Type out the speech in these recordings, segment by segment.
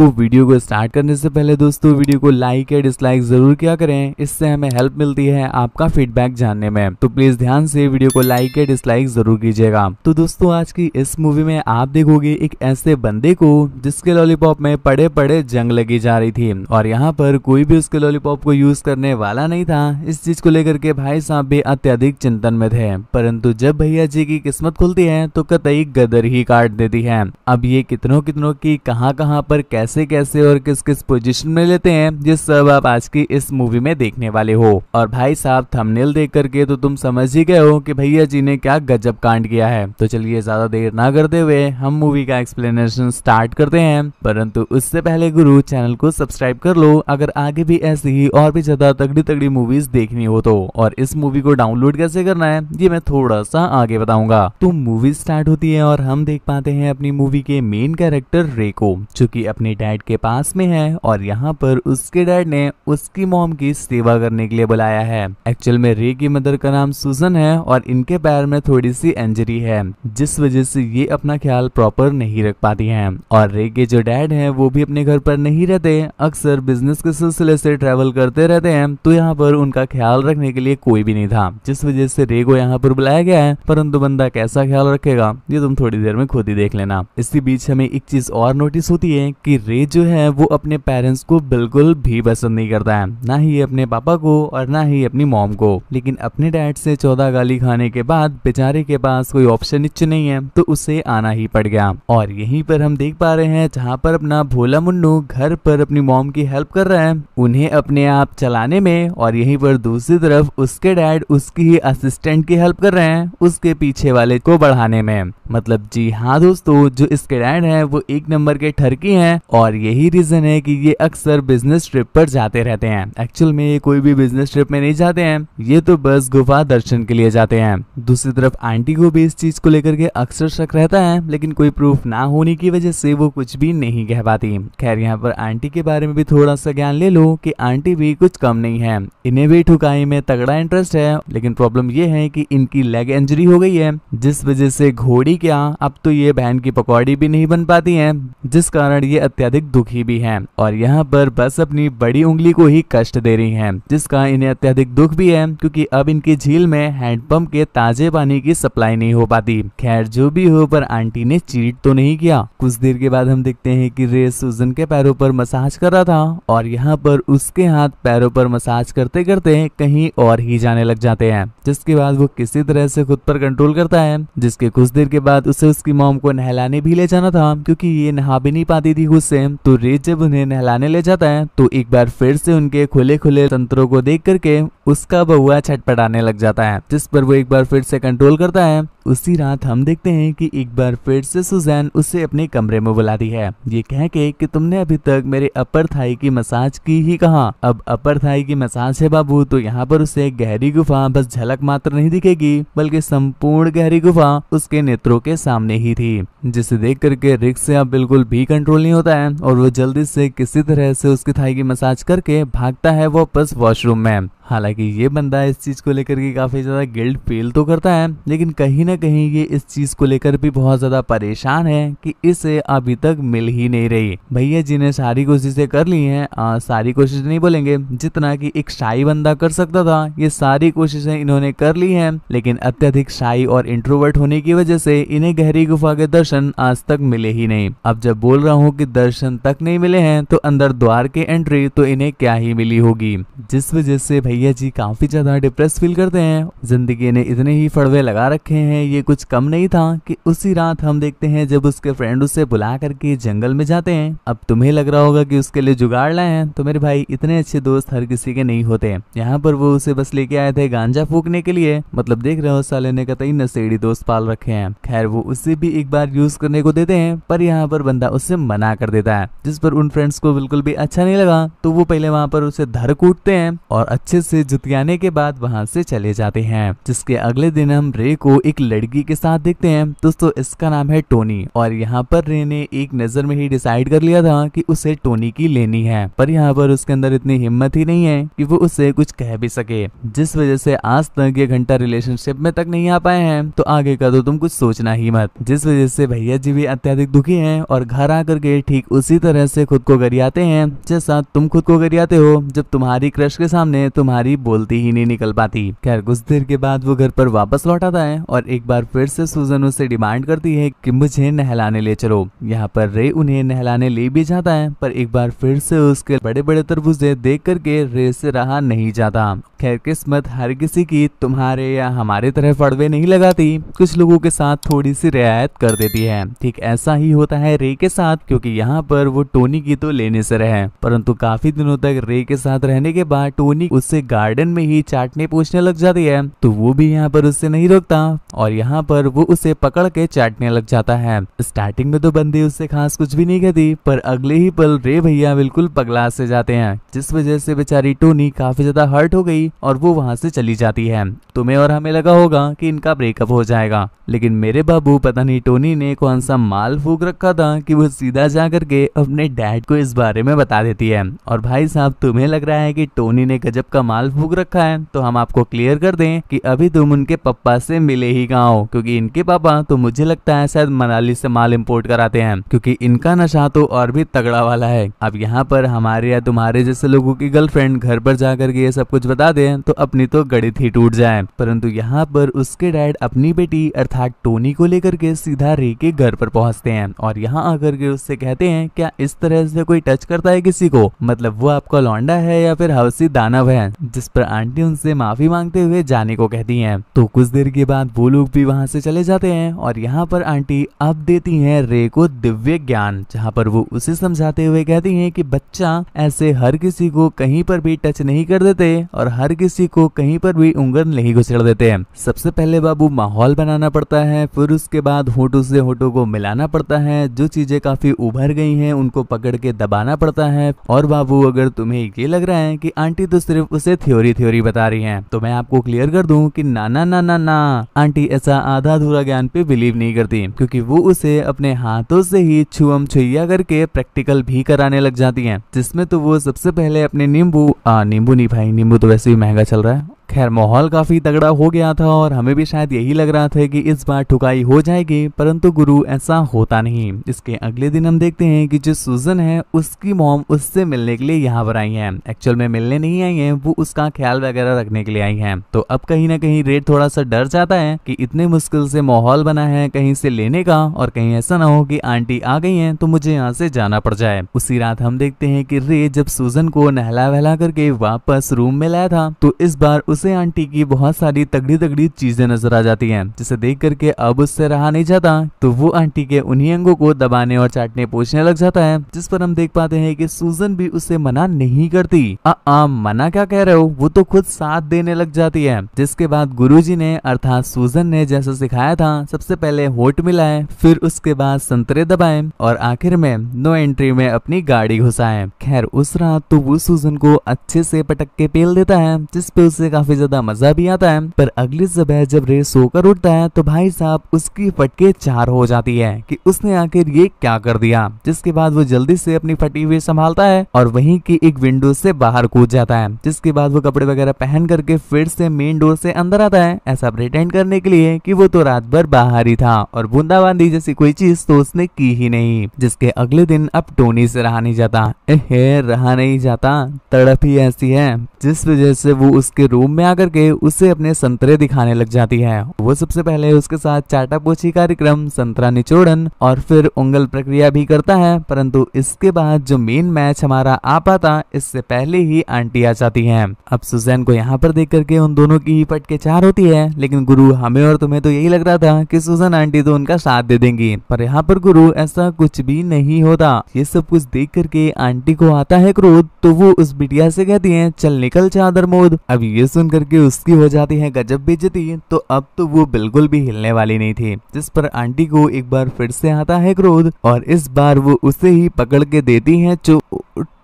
तो वीडियो को स्टार्ट करने से पहले दोस्तों वीडियो को लाइक या डिसलाइक जरूर किया करें इससे हमें हेल्प मिलती है आपका फीडबैक जानने में तो प्लीज ध्यान से वीडियो को लाइक या डिसलाइक जरूर कीजिएगा तो दोस्तों आज की इस मूवी में आप देखोगे एक ऐसे बंदे को जिसके लॉलीपॉप में पड़े पड़े जंग लगी जा रही थी और यहाँ पर कोई भी उसके लॉलीपॉप को यूज करने वाला नहीं था इस चीज को लेकर के भाई साहब भी अत्यधिक चिंतन में थे परंतु जब भैया जी की किस्मत खुलती है तो कतई गदर ही काट देती है अब ये कितनों कितनों की कहाँ कहाँ पर कैसे कैसे कैसे और किस किस पोजिशन में लेते हैं ये सब आप आज की इस मूवी में देखने वाले हो और भाई साहब थंबनेल देख करके तो तुम समझ ही गए हो कि भैया जी ने क्या गजब कांड किया है तो चलिए ज्यादा देर ना करते हुए हम मूवी का एक्सप्लेनेशन स्टार्ट करते हैं परंतु उससे पहले गुरु चैनल को सब्सक्राइब कर लो अगर आगे भी ऐसी ही और भी ज्यादा तगड़ी तगड़ी मूवीज देखनी हो तो और इस मूवी को डाउनलोड कैसे करना है ये मैं थोड़ा सा आगे बताऊंगा तो मूवी स्टार्ट होती है और हम देख पाते हैं अपनी मूवी के मेन कैरेक्टर रे को जो की अपने डैड के पास में है और यहाँ पर उसके डैड ने उसकी मोम की सेवा करने के लिए बुलाया है एक्चुअल में रे की मदर का नाम सुजन है और इनके पैर में थोड़ी सी इंजरी है जिस वजह से ये अपना ख्याल प्रॉपर नहीं रख पाती है और रे के जो डैड है वो भी अपने घर पर नहीं रहते अक्सर बिजनेस के सिलसिले से ट्रेवल करते रहते हैं तो यहाँ पर उनका ख्याल रखने के लिए कोई भी नहीं था जिस वजह से रे को यहाँ पर बुलाया गया है परंतु बंदा कैसा ख्याल रखेगा ये तुम थोड़ी देर में खुद ही देख लेना इसी बीच हमें एक चीज और नोटिस होती है कि रे जो है वो अपने पेरेंट्स को बिल्कुल भी पसंद नहीं करता है ना ही अपने पापा को और ना ही अपनी मॉम को लेकिन अपने डैड से चौदह गाली खाने के बाद बेचारे के पास कोई ऑप्शन इच्छ नहीं है तो उसे आना ही पड़ गया और यहीं पर हम देख पा रहे हैं जहाँ पर अपना भोला मुन्नू घर पर अपनी मॉम की हेल्प कर रहा है उन्हें अपने आप चलाने में और यहीं पर दूसरी तरफ उसके डैड उसकी ही असिस्टेंट की हेल्प कर रहे हैं उसके पीछे वाले को बढ़ाने में मतलब जी हाँ दोस्तों जो इसके डैड है वो एक नंबर के ठरकी है और यही रीज़न है कि ये अक्सर बिजनेस ट्रिप पर जाते रहते हैं एक्चुअल में ये कोई भी बिजनेस ट्रिप में नहीं जाते हैं ये तो बस गुफा दर्शन के लिए जाते हैं दूसरी तरफ आंटी को भी इस चीज़ को लेकर के अक्सर शक रहता है लेकिन कोई प्रूफ ना होने की वजह से वो कुछ भी नहीं कह पाती खैर यहाँ पर आंटी के बारे में भी थोड़ा सा ज्ञान ले लो कि आंटी भी कुछ कम नहीं है इन्हें भी ठुकाई में तगड़ा इंटरेस्ट है लेकिन प्रॉब्लम ये है कि इनकी लेग इंजरी हो गई है जिस वजह से घोड़ी क्या अब तो ये बहन की पकौड़ी भी नहीं बन पाती है जिस कारण ये अत्याचार अधिक दुखी भी हैं और यहाँ पर बस अपनी बड़ी उंगली को ही कष्ट दे रही हैं जिसका इन्हें अत्यधिक दुख भी है क्योंकि अब इनकी झील में हैंडपंप के ताजे पानी की सप्लाई नहीं हो पाती खैर जो भी हो पर आंटी ने चीट तो नहीं किया कुछ देर के बाद हम देखते हैं कि रे सुजन के पैरों पर मसाज कर रहा था और यहाँ पर उसके हाथ पैरों पर मसाज करते करते कहीं और ही जाने लग जाते हैं जिसके बाद वो किसी तरह से खुद पर कंट्रोल करता है जिसके कुछ देर के बाद उसे उसकी मोम को नहलाने भी ले जाना था क्योंकि ये नहा भी नहीं पाती थी सेम तो रे जब उन्हें नहलाने ले जाता है तो एक बार फिर से उनके खुले खुले तंत्रों को देख करके उसका बउआ छटपटाने लग जाता है जिस पर वो एक बार फिर से कंट्रोल करता है उसी रात हम देखते हैं कि एक बार फिर से सुजैन उसे अपने कमरे में बुलाती है ये कह के कि तुमने अभी तक मेरे अपर थाई की मसाज की ही कहा अब अपर थाई की मसाज है बाबू तो यहाँ पर उसे गहरी गुफा बस झलक मात्र नहीं दिखेगी बल्कि संपूर्ण गहरी गुफा उसके नेत्रों के सामने ही थी जिसे देख करके रिक्स से अब बिल्कुल भी कंट्रोल नहीं होता है और वो जल्दी से किसी तरह से उसकी थाई की मसाज करके भागता है वापस वॉशरूम में हालांकि ये बंदा इस चीज़ को लेकर के काफ़ी ज़्यादा गिल्ड फील तो करता है लेकिन कहीं ना कहीं ये इस चीज़ को लेकर भी बहुत ज़्यादा परेशान है कि इसे अभी तक मिल ही नहीं रही भैया जी ने सारी कोशिशें कर ली हैं सारी कोशिश नहीं बोलेंगे जितना कि एक शाही बंदा कर सकता था ये सारी कोशिशें इन्होंने कर ली है लेकिन अत्यधिक शाही और इंट्रोवर्ट होने की वजह से इन्हें गहरी गुफा के दर्शन आज तक मिले ही नहीं अब जब बोल रहा हूँ की दर्शन तक नहीं मिले हैं तो अंदर द्वार के एंट्री तो इन्हें क्या ही मिली होगी जिस वजह से भैया भैया जी काफ़ी ज़्यादा डिप्रेस फील करते हैं जिंदगी ने इतने ही फड़वे लगा रखे हैं ये कुछ कम नहीं था कि उसी रात हम देखते हैं जब उसके फ्रेंड उसे बुला करके जंगल में जाते हैं अब तुम्हें लग रहा होगा कि उसके लिए जुगाड़ लाए हैं तो मेरे भाई इतने अच्छे दोस्त हर किसी के नहीं होते यहाँ पर वो उसे बस लेके आए थे गांजा फूकने के लिए मतलब देख रहे हो साले ने कतई नशेड़ी दोस्त पाल रखे हैं खैर वो उसे भी एक बार यूज करने को देते हैं पर यहाँ पर बंदा उससे मना कर देता है जिस पर उन फ्रेंड्स को बिल्कुल भी अच्छा नहीं लगा तो वो पहले वहाँ पर उसे धर कूटते हैं और अच्छे उसे जुतियाने के बाद वहाँ से चले जाते हैं जिसके अगले दिन हम रे को एक लड़की के साथ देखते हैं दोस्तों इसका नाम है टोनी और यहाँ पर रे ने एक नजर में ही डिसाइड कर लिया था कि उसे टोनी की लेनी है पर यहाँ पर उसके अंदर इतनी हिम्मत ही नहीं है कि वो उसे कुछ कह भी सके जिस वजह से आज तक ये घंटा रिलेशनशिप में तक नहीं आ पाए हैं तो आगे का तो तुम कुछ सोचना ही मत जिस वजह से भैया जी भी अत्यधिक दुखी हैं और घर आकर के ठीक उसी तरह से खुद को गरियाते हैं जैसा तुम खुद को गरियाते हो जब तुम्हारी क्रश के सामने तुम्हारे तुम्हारी बोलती ही नहीं निकल पाती खैर कुछ देर के बाद वो घर पर वापस लौट आता है और एक बार फिर से सुजन उससे डिमांड करती है कि मुझे नहलाने ले चलो यहाँ पर रे उन्हें नहलाने ले भी जाता है पर एक बार फिर से उसके बड़े बड़े तरबूजे देख करके रे से रहा नहीं जाता खैर किस्मत हर किसी की तुम्हारे या हमारे तरह फड़वे नहीं लगाती कुछ लोगों के साथ थोड़ी सी रियायत कर देती है ठीक ऐसा ही होता है रे के साथ क्योंकि यहाँ पर वो टोनी की तो लेने से रहे परंतु काफी दिनों तक रे के साथ रहने के बाद टोनी उससे गार्डन में ही चाटने पूछने लग जाती है तो वो भी यहाँ पर उससे नहीं रोकता और यहाँ पर वो उसे पकड़ के चाटने लग जाता है स्टार्टिंग में तो बंदी उससे खास कुछ भी नहीं कहती पर अगले ही पल रे भैया बिल्कुल पगला से जाते हैं जिस वजह से बेचारी टोनी काफी ज्यादा हर्ट हो गई और वो वहाँ से चली जाती है तुम्हें और हमें लगा होगा कि इनका ब्रेकअप हो जाएगा लेकिन मेरे बाबू पता नहीं टोनी ने कौन सा माल फूक रखा था कि वो सीधा जा करके अपने डैड को इस बारे में बता देती है और भाई साहब तुम्हें लग रहा है कि टोनी ने गजब का माल फूक रखा है तो हम आपको क्लियर कर दें कि अभी तुम उनके पापा से मिले ही गाँव क्योंकि इनके पापा तो मुझे लगता है शायद मनाली से माल इम्पोर्ट कराते हैं क्योंकि इनका नशा तो और भी तगड़ा वाला है अब यहाँ पर हमारे या तुम्हारे जैसे लोगों की गर्लफ्रेंड घर पर जाकर के ये सब कुछ बता दें तो अपनी तो गणित ही टूट जाए परंतु यहाँ पर उसके डैड अपनी बेटी अर्थात टोनी को लेकर के सीधा रे के घर पर पहुँचते हैं और यहाँ आकर के उससे कहते हैं क्या इस तरह से कोई टच करता है किसी को मतलब वो आपका लौंडा है या फिर हाउसी दानव है जिस पर आंटी उनसे माफी मांगते हुए जाने को कहती है तो कुछ देर के बाद वो लोग भी वहाँ से चले जाते हैं और यहाँ पर आंटी अब देती है रे को दिव्य ज्ञान जहाँ पर वो उसे समझाते हुए कहती है की बच्चा ऐसे हर किसी को कहीं पर भी टच नहीं कर देते और हर हर किसी को कहीं पर भी उंगल नहीं घुसेड़ देते हैं सबसे पहले बाबू माहौल बनाना पड़ता है फिर उसके बाद होटो से होटो को मिलाना पड़ता है जो चीजें काफी उभर गई हैं उनको पकड़ के दबाना पड़ता है और बाबू अगर तुम्हें ये लग रहा है कि आंटी तो सिर्फ उसे थ्योरी थ्योरी बता रही है तो मैं आपको क्लियर कर दू की नाना ना ना ना आंटी ऐसा आधा अधूरा ज्ञान पे बिलीव नहीं करती क्योंकि वो उसे अपने हाथों से ही छुअम छुया करके प्रैक्टिकल भी कराने लग जाती है जिसमे तो वो सबसे पहले अपने नींबू नींबू नहीं भाई नींबू तो वैसे महंगा चल रहा है खैर माहौल काफ़ी तगड़ा हो गया था और हमें भी शायद यही लग रहा था कि इस बार ठुकाई हो जाएगी परंतु गुरु ऐसा होता नहीं इसके अगले दिन हम देखते हैं कि जो सुजन है उसकी मोम उससे मिलने के लिए यहाँ पर आई है एक्चुअल में मिलने नहीं आई है वो उसका ख्याल वगैरह रखने के लिए आई है तो अब कहीं ना कहीं रेड थोड़ा सा डर जाता है की इतने मुश्किल से माहौल बना है कहीं से लेने का और कहीं ऐसा ना हो की आंटी आ गई है तो मुझे यहाँ से जाना पड़ जाए उसी रात हम देखते हैं की रे जब सुजन को नहला वहला करके वापस रूम में लाया था तो इस बार उस उसे आंटी की बहुत सारी तगड़ी तगड़ी चीजें नजर आ जाती हैं जिसे देख करके अब उससे रहा नहीं जाता तो वो आंटी के उन्हीं अंगों को दबाने और चाटने पूछने लग जाता है जिस पर हम देख पाते हैं कि सूजन भी उसे मना नहीं करती आ, आ मना क्या कह रहे हो वो तो खुद साथ देने लग जाती है जिसके बाद गुरु ने अर्थात सूजन ने जैसा सिखाया था सबसे पहले होट मिलाए फिर उसके बाद संतरे दबाए और आखिर में नो एंट्री में अपनी गाड़ी घुसाए खैर उस रात तो वो सूजन को अच्छे से पटक के पेल देता है जिसपे उसे काफी काफी ज्यादा मजा भी आता है पर अगली सुबह जब रे सोकर उठता है तो भाई साहब उसकी फटके चार हो जाती है कि उसने आखिर ये क्या कर दिया जिसके बाद वो जल्दी से अपनी फटी हुई संभालता है और वहीं की एक विंडो से बाहर कूद जाता है जिसके बाद वो कपड़े वगैरह पहन करके फिर से मेन डोर से अंदर आता है ऐसा प्रिटेंड करने के लिए की वो तो रात भर बाहर ही था और बूंदाबांदी जैसी कोई चीज तो उसने की ही नहीं जिसके अगले दिन अब टोनी से रहा नहीं जाता रहा नहीं जाता तड़प ही ऐसी है जिस वजह से वो उसके रूम में आकर के उसे अपने संतरे दिखाने लग जाती है वो सबसे पहले उसके साथ चाटापोछी कार्यक्रम संतरा निचोड़न और फिर उंगल प्रक्रिया भी करता है परंतु इसके बाद जो मेन मैच हमारा आ पाता इससे पहले ही आंटी आ जाती है अब सुजैन को यहाँ पर देख करके उन दोनों की ही चार होती है लेकिन गुरु हमें और तुम्हें तो यही लग रहा था कि सुजन आंटी तो उनका साथ दे देंगी पर यहाँ पर गुरु ऐसा कुछ भी नहीं होता ये सब कुछ देख करके आंटी को आता है क्रोध तो वो उस बिटिया से कहती है चल निकल चादर मोद अब ये सुन करके उसकी हो जाती है गजब बेजती तो अब तो वो बिल्कुल भी हिलने वाली नहीं थी जिस पर आंटी को एक बार फिर से आता है क्रोध और इस बार वो उसे ही पकड़ के देती है जो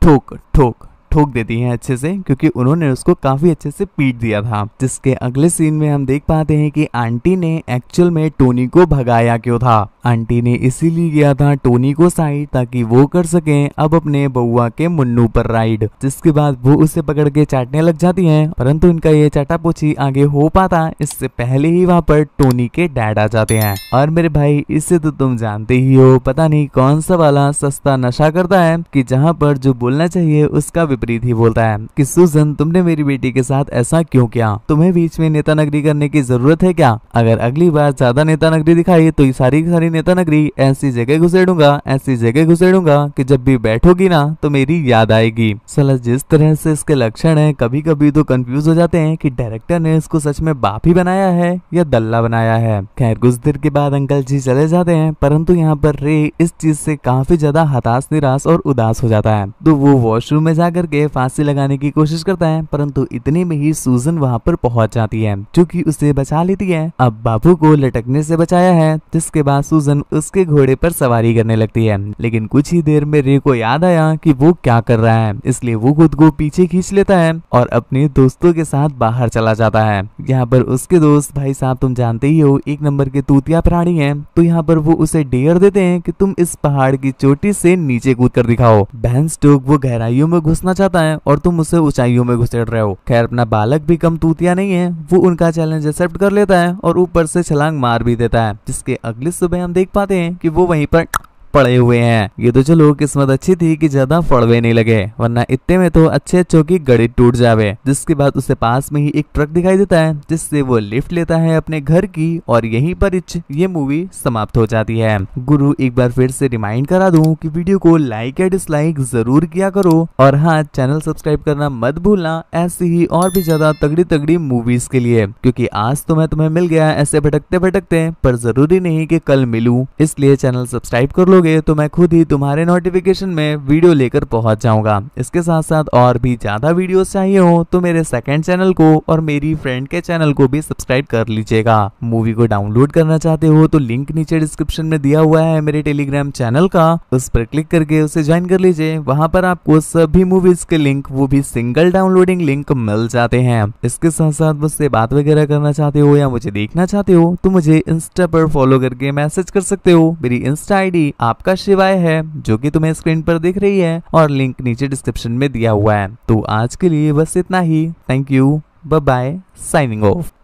ठोक ठोक ठोक देती हैं अच्छे से क्योंकि उन्होंने उसको काफी अच्छे से पीट दिया था जिसके अगले सीन में हम देख पाते हैं कि आंटी ने एक्चुअल में टोनी को भगाया क्यों था आंटी ने इसीलिए किया था टोनी को साइड ताकि वो कर सके अब अपने बउआ के मुन्नू पर राइड जिसके बाद वो उसे पकड़ के चाटने लग जाती है परंतु इनका ये चाटा पोछी आगे हो पाता इससे पहले ही वहाँ पर टोनी के डैड आ जाते हैं और मेरे भाई इससे तो तुम जानते ही हो पता नहीं कौन सा वाला सस्ता नशा करता है कि जहाँ पर जो बोलना चाहिए उसका विपरीत ही बोलता है कि सुजन तुमने मेरी बेटी के साथ ऐसा क्यों किया तुम्हें बीच में नेता नगरी करने की जरूरत है क्या अगर अगली बार ज्यादा नेता नगरी दिखाई तो सारी सारी नेता नगरी ऐसी जगह घुसेड़ूंगा ऐसी जगह घुसेड़ूंगा कि जब भी बैठोगी ना तो मेरी याद आएगी सला जिस तरह से इसके लक्षण है कभी कभी तो कंफ्यूज हो जाते हैं कि डायरेक्टर ने इसको सच में बाप ही बनाया है या दल्ला बनाया है खैर कुछ देर के बाद अंकल जी चले जाते हैं परंतु यहाँ पर रे इस चीज से काफी ज्यादा हताश निराश और उदास हो जाता है तो वो वॉशरूम में जाकर के फांसी लगाने की कोशिश करता है परंतु इतने में ही सूजन वहाँ पर पहुंच जाती है क्यूँकी उसे बचा लेती है अब बाबू को लटकने से बचाया है जिसके बाद सूजन सुजन उसके घोड़े पर सवारी करने लगती है लेकिन कुछ ही देर में रे को याद आया कि वो क्या कर रहा है इसलिए वो खुद को पीछे खींच लेता है और अपने दोस्तों के साथ बाहर चला जाता है यहाँ पर उसके दोस्त भाई साहब तुम जानते ही हो एक नंबर के तूतिया प्राणी है तो यहाँ पर वो उसे डेयर देते हैं की तुम इस पहाड़ की चोटी से नीचे कूद कर दिखाओ बहन स्टोक वो गहराइयों में घुसना चाहता है और तुम उसे ऊंचाइयों में घुसेड़ रहे हो खैर अपना बालक भी कम तूतिया नहीं है वो उनका चैलेंज एक्सेप्ट कर लेता है और ऊपर से छलांग मार भी देता है जिसके अगली सुबह हम देख पाते हैं कि वो वहीं पर पड़े हुए हैं ये तो चलो किस्मत अच्छी थी कि ज्यादा फड़वे नहीं लगे वरना इतने में तो अच्छे अच्छो की गड़ी टूट जावे जिसके बाद उसे पास में ही एक ट्रक दिखाई देता है जिससे वो लिफ्ट लेता है अपने घर की और यही पर ये मूवी समाप्त हो जाती है गुरु एक बार फिर से रिमाइंड करा दू की वीडियो को लाइक या डिसलाइक जरूर किया करो और हाँ चैनल सब्सक्राइब करना मत भूलना ऐसी ही और भी ज्यादा तगड़ी तगड़ी मूवीज के लिए क्योंकि आज तो मैं तुम्हें मिल गया ऐसे भटकते भटकते पर जरूरी नहीं कि कल मिलूं इसलिए चैनल सब्सक्राइब कर लो करोगे तो मैं खुद ही तुम्हारे नोटिफिकेशन में वीडियो लेकर पहुंच जाऊंगा इसके साथ साथ और भी ज़्यादा वीडियोस चाहिए हो तो मेरे सेकंड चैनल को और मेरी फ्रेंड के चैनल को भी सब्सक्राइब कर लीजिएगा मूवी को डाउनलोड करना चाहते हो तो लिंक नीचे डिस्क्रिप्शन में दिया हुआ है मेरे टेलीग्राम चैनल का उस पर क्लिक करके उसे ज्वाइन कर लीजिए वहाँ पर आपको सभी मूवीज के लिंक वो भी सिंगल डाउनलोडिंग लिंक मिल जाते हैं इसके साथ साथ मुझसे बात वगैरह करना चाहते हो या मुझे देखना चाहते हो तो मुझे इंस्टा पर फॉलो करके मैसेज कर सकते हो मेरी इंस्टा आई आप आपका शिवाय है जो कि तुम्हें स्क्रीन पर दिख रही है और लिंक नीचे डिस्क्रिप्शन में दिया हुआ है तो आज के लिए बस इतना ही thank you bye bye signing of